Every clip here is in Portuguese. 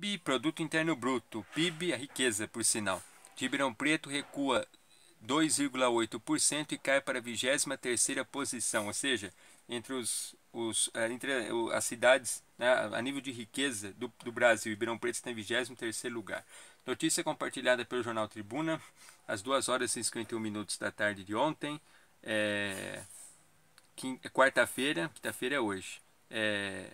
PIB, Produto Interno Bruto, PIB, a é riqueza, por sinal. Ribeirão Preto recua 2,8% e cai para a 23ª posição, ou seja, entre, os, os, eh, entre eh, as cidades né, a nível de riqueza do, do Brasil, Ribeirão Preto está em 23º lugar. Notícia compartilhada pelo Jornal Tribuna, às 2 horas e 51 minutos da tarde de ontem, é, quarta-feira, quinta-feira é hoje. É,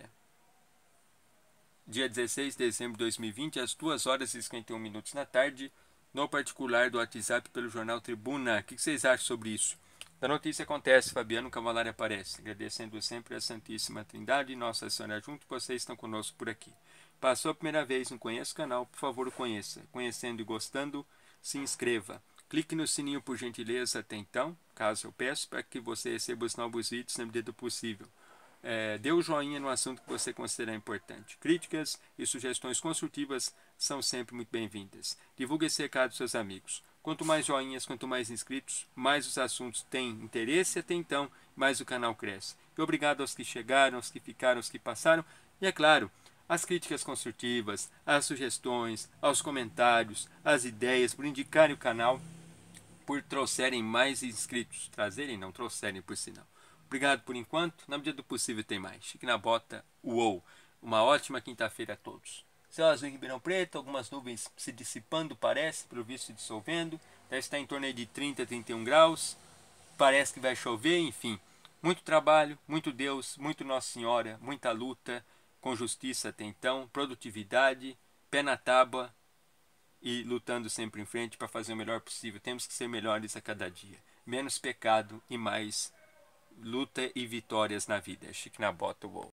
dia 16 de dezembro de 2020, às 2 horas e 51 minutos na tarde, no particular do WhatsApp pelo jornal Tribuna. O que vocês acham sobre isso? Da notícia acontece, Fabiano Cavalari aparece, agradecendo sempre a Santíssima Trindade e Nossa Senhora junto, vocês estão conosco por aqui. Passou a primeira vez, não conhece o canal, por favor conheça. Conhecendo e gostando, se inscreva. Clique no sininho por gentileza até então, caso eu peço, para que você receba os novos vídeos no medida do possível é, dê o joinha no assunto que você considerar importante. Críticas e sugestões construtivas são sempre muito bem-vindas. Divulgue esse recado aos seus amigos. Quanto mais joinhas, quanto mais inscritos, mais os assuntos têm interesse, até então, mais o canal cresce. E obrigado aos que chegaram, aos que ficaram, aos que passaram. E é claro, as críticas construtivas, as sugestões, aos comentários, as ideias, por indicarem o canal, por trouxerem mais inscritos. Trazerem, não trouxerem, por sinal. Obrigado por enquanto. Na medida do possível tem mais. Chique na bota. Uou. Uma ótima quinta-feira a todos. azul em Ribeirão Preto, algumas nuvens se dissipando, parece, pelo visto se dissolvendo. Deve estar em torno de 30 a 31 graus. Parece que vai chover, enfim. Muito trabalho, muito Deus, muito Nossa Senhora, muita luta, com justiça até então, produtividade, pé na tábua e lutando sempre em frente para fazer o melhor possível. Temos que ser melhores a cada dia. Menos pecado e mais luta e vitórias na vida. É chique na bota, uou.